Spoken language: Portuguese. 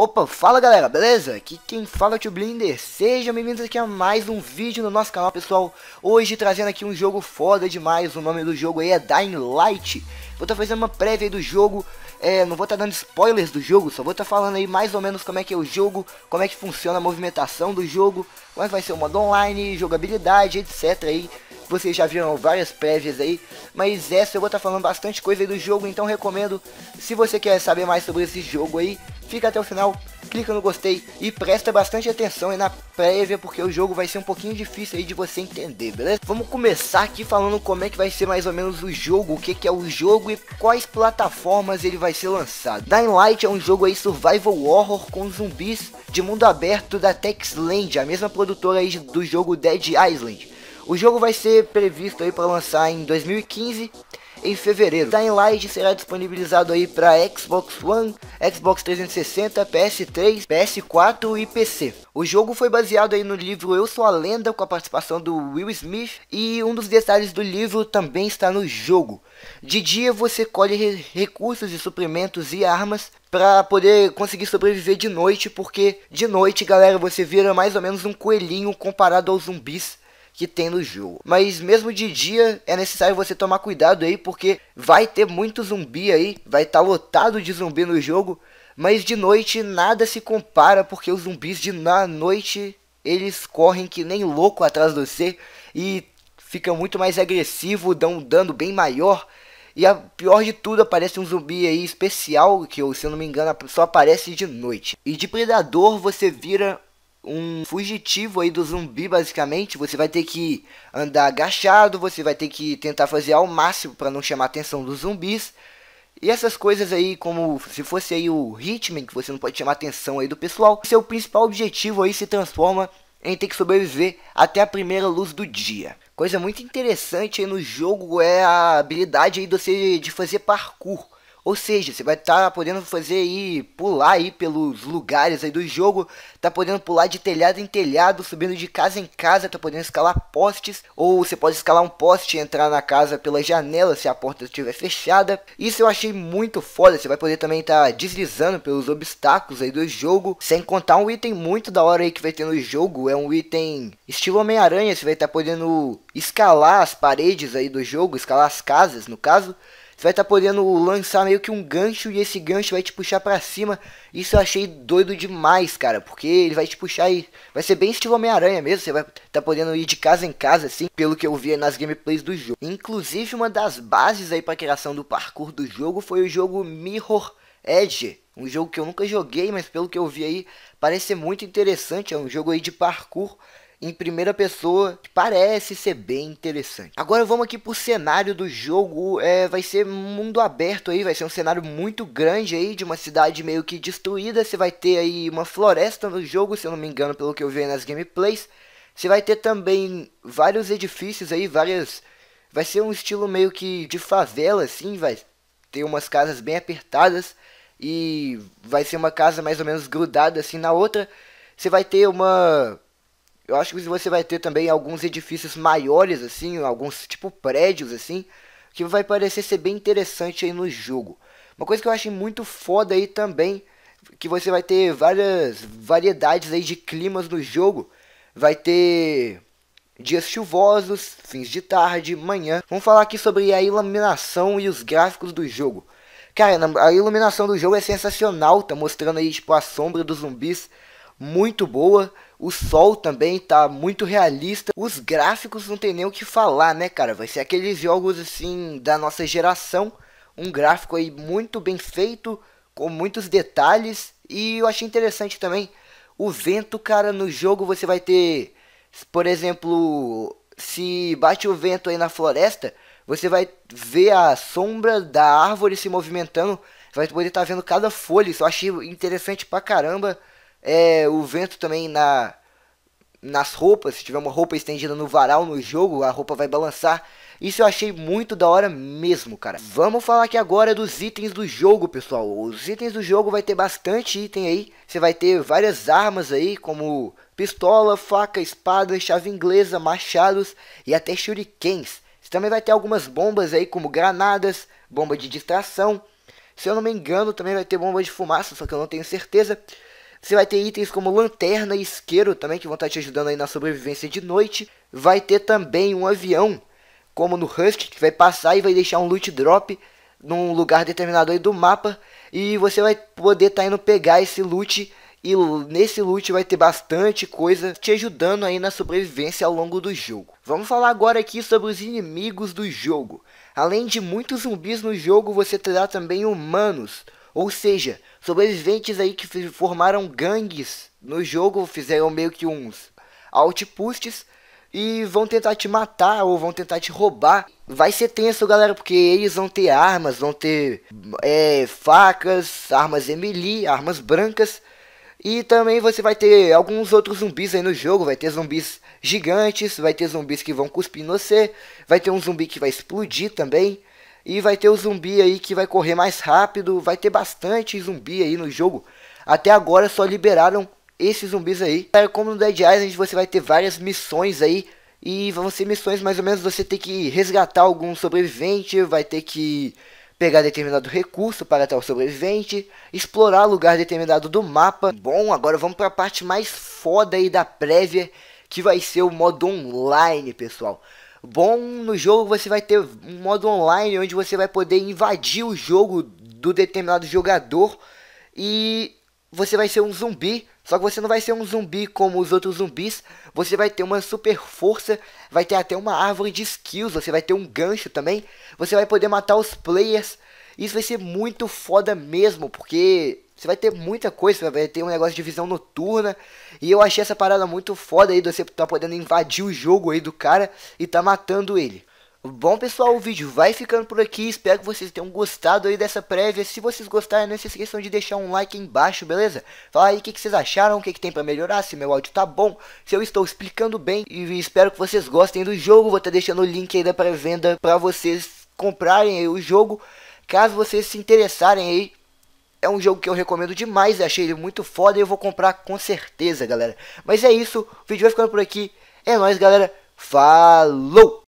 Opa, fala galera, beleza? Aqui quem fala é o Tio Blinder, sejam bem-vindos aqui a mais um vídeo no nosso canal pessoal Hoje trazendo aqui um jogo foda demais, o nome do jogo aí é Dying Light Vou estar tá fazendo uma prévia do jogo, é, não vou estar tá dando spoilers do jogo, só vou estar tá falando aí mais ou menos como é que é o jogo Como é que funciona a movimentação do jogo, como é que vai ser o modo online, jogabilidade, etc aí vocês já viram várias prévias aí, mas essa eu vou estar tá falando bastante coisa aí do jogo, então recomendo, se você quer saber mais sobre esse jogo aí, fica até o final, clica no gostei e presta bastante atenção aí na prévia, porque o jogo vai ser um pouquinho difícil aí de você entender, beleza? Vamos começar aqui falando como é que vai ser mais ou menos o jogo, o que, que é o jogo e quais plataformas ele vai ser lançado. Dying Light é um jogo aí survival horror com zumbis de mundo aberto da Texland, a mesma produtora aí do jogo Dead Island. O jogo vai ser previsto aí para lançar em 2015 em fevereiro. Dying tá Light será disponibilizado aí para Xbox One, Xbox 360, PS3, PS4 e PC. O jogo foi baseado aí no livro Eu Sou a Lenda com a participação do Will Smith e um dos detalhes do livro também está no jogo. De dia você colhe re recursos e suprimentos e armas para poder conseguir sobreviver de noite, porque de noite, galera, você vira mais ou menos um coelhinho comparado aos zumbis que tem no jogo. Mas mesmo de dia é necessário você tomar cuidado aí porque vai ter muito zumbi aí, vai estar tá lotado de zumbi no jogo, mas de noite nada se compara porque os zumbis de na noite eles correm que nem louco atrás de você e fica muito mais agressivo, dão um dano bem maior. E a pior de tudo, aparece um zumbi aí especial, que se eu não me engano só aparece de noite. E de predador você vira um fugitivo aí do zumbi, basicamente. Você vai ter que andar agachado, você vai ter que tentar fazer ao máximo para não chamar a atenção dos zumbis. E essas coisas aí, como se fosse aí o Hitman, que você não pode chamar a atenção aí do pessoal. Seu principal objetivo aí se transforma em ter que sobreviver até a primeira luz do dia. Coisa muito interessante aí no jogo é a habilidade aí de você de fazer parkour. Ou seja, você vai estar tá podendo fazer aí, pular aí pelos lugares aí do jogo, tá podendo pular de telhado em telhado, subindo de casa em casa, tá podendo escalar postes, ou você pode escalar um poste e entrar na casa pela janela se a porta estiver fechada. Isso eu achei muito foda, você vai poder também estar tá deslizando pelos obstáculos aí do jogo, sem contar um item muito da hora aí que vai ter no jogo, é um item estilo Homem-Aranha, você vai estar tá podendo escalar as paredes aí do jogo, escalar as casas no caso, você vai estar tá podendo lançar meio que um gancho e esse gancho vai te puxar para cima. Isso eu achei doido demais, cara, porque ele vai te puxar e vai ser bem estilo Homem-Aranha mesmo. Você vai estar tá podendo ir de casa em casa, assim, pelo que eu vi nas gameplays do jogo. Inclusive, uma das bases aí para criação do parkour do jogo foi o jogo Mirror Edge, um jogo que eu nunca joguei, mas pelo que eu vi aí, parece ser muito interessante. É um jogo aí de parkour em primeira pessoa que parece ser bem interessante. Agora vamos aqui pro cenário do jogo, é, vai ser mundo aberto aí, vai ser um cenário muito grande aí, de uma cidade meio que destruída, você vai ter aí uma floresta no jogo, se eu não me engano pelo que eu vi nas gameplays, você vai ter também vários edifícios aí, várias... Vai ser um estilo meio que de favela, assim, vai ter umas casas bem apertadas e vai ser uma casa mais ou menos grudada assim na outra. Você vai ter uma eu acho que você vai ter também alguns edifícios maiores, assim, alguns tipo prédios, assim, que vai parecer ser bem interessante aí no jogo. Uma coisa que eu achei muito foda aí também, que você vai ter várias variedades aí de climas no jogo. Vai ter dias chuvosos, fins de tarde, manhã. Vamos falar aqui sobre a iluminação e os gráficos do jogo. Cara, a iluminação do jogo é sensacional, tá mostrando aí tipo a sombra dos zumbis muito boa. O sol também tá muito realista. Os gráficos não tem nem o que falar, né, cara? Vai ser aqueles jogos assim da nossa geração. Um gráfico aí muito bem feito, com muitos detalhes. E eu achei interessante também o vento, cara, no jogo você vai ter, por exemplo, se bate o vento aí na floresta, você vai ver a sombra da árvore se movimentando, vai poder estar tá vendo cada folha. Isso eu achei interessante pra caramba. É, o vento também na nas roupas, se tiver uma roupa estendida no varal no jogo, a roupa vai balançar. Isso eu achei muito da hora mesmo, cara. Vamos falar aqui agora dos itens do jogo, pessoal. Os itens do jogo vai ter bastante item aí. Você vai ter várias armas aí, como pistola, faca, espada, chave inglesa, machados e até shurikens. Você também vai ter algumas bombas aí, como granadas, bomba de distração. Se eu não me engano, também vai ter bomba de fumaça, só que eu não tenho certeza. Você vai ter itens como lanterna e isqueiro também, que vão estar te ajudando aí na sobrevivência de noite. Vai ter também um avião, como no Rust, que vai passar e vai deixar um loot drop num lugar determinado aí do mapa. E você vai poder estar tá indo pegar esse loot e nesse loot vai ter bastante coisa te ajudando aí na sobrevivência ao longo do jogo. Vamos falar agora aqui sobre os inimigos do jogo. Além de muitos zumbis no jogo, você terá também humanos. Ou seja, sobreviventes aí que formaram gangues no jogo, fizeram meio que uns outposts e vão tentar te matar ou vão tentar te roubar. Vai ser tenso, galera, porque eles vão ter armas, vão ter é, facas, armas Emily, armas brancas. E também você vai ter alguns outros zumbis aí no jogo, vai ter zumbis gigantes, vai ter zumbis que vão cuspir no você, vai ter um zumbi que vai explodir também. E vai ter o zumbi aí que vai correr mais rápido. Vai ter bastante zumbi aí no jogo. Até agora só liberaram esses zumbis aí. É, como no Dead Island você vai ter várias missões aí. E vão ser missões mais ou menos você tem que resgatar algum sobrevivente. Vai ter que pegar determinado recurso para tal sobrevivente, explorar lugar determinado do mapa. Bom, agora vamos para a parte mais foda aí da prévia, que vai ser o modo online, pessoal. Bom no jogo você vai ter um modo online onde você vai poder invadir o jogo do determinado jogador e você vai ser um zumbi. Só que você não vai ser um zumbi como os outros zumbis. Você vai ter uma super força, vai ter até uma árvore de skills, você vai ter um gancho também. Você vai poder matar os players. Isso vai ser muito foda mesmo, porque você vai ter muita coisa, vai ter um negócio de visão noturna. E eu achei essa parada muito foda aí, você tá podendo invadir o jogo aí do cara e tá matando ele. Bom pessoal, o vídeo vai ficando por aqui, espero que vocês tenham gostado aí dessa prévia, se vocês gostarem não se esqueçam de deixar um like embaixo, beleza? Fala aí o que, que, vocês acharam, o que, que tem pra melhorar, se meu áudio tá bom, se eu estou explicando bem e espero que vocês gostem do jogo, vou estar tá deixando o link aí da pré-venda pra vocês comprarem o jogo, caso vocês se interessarem aí é um jogo que eu recomendo demais, achei ele muito foda e eu vou comprar com certeza, galera. Mas é isso, o vídeo vai ficando por aqui. É nóis, galera. Falou!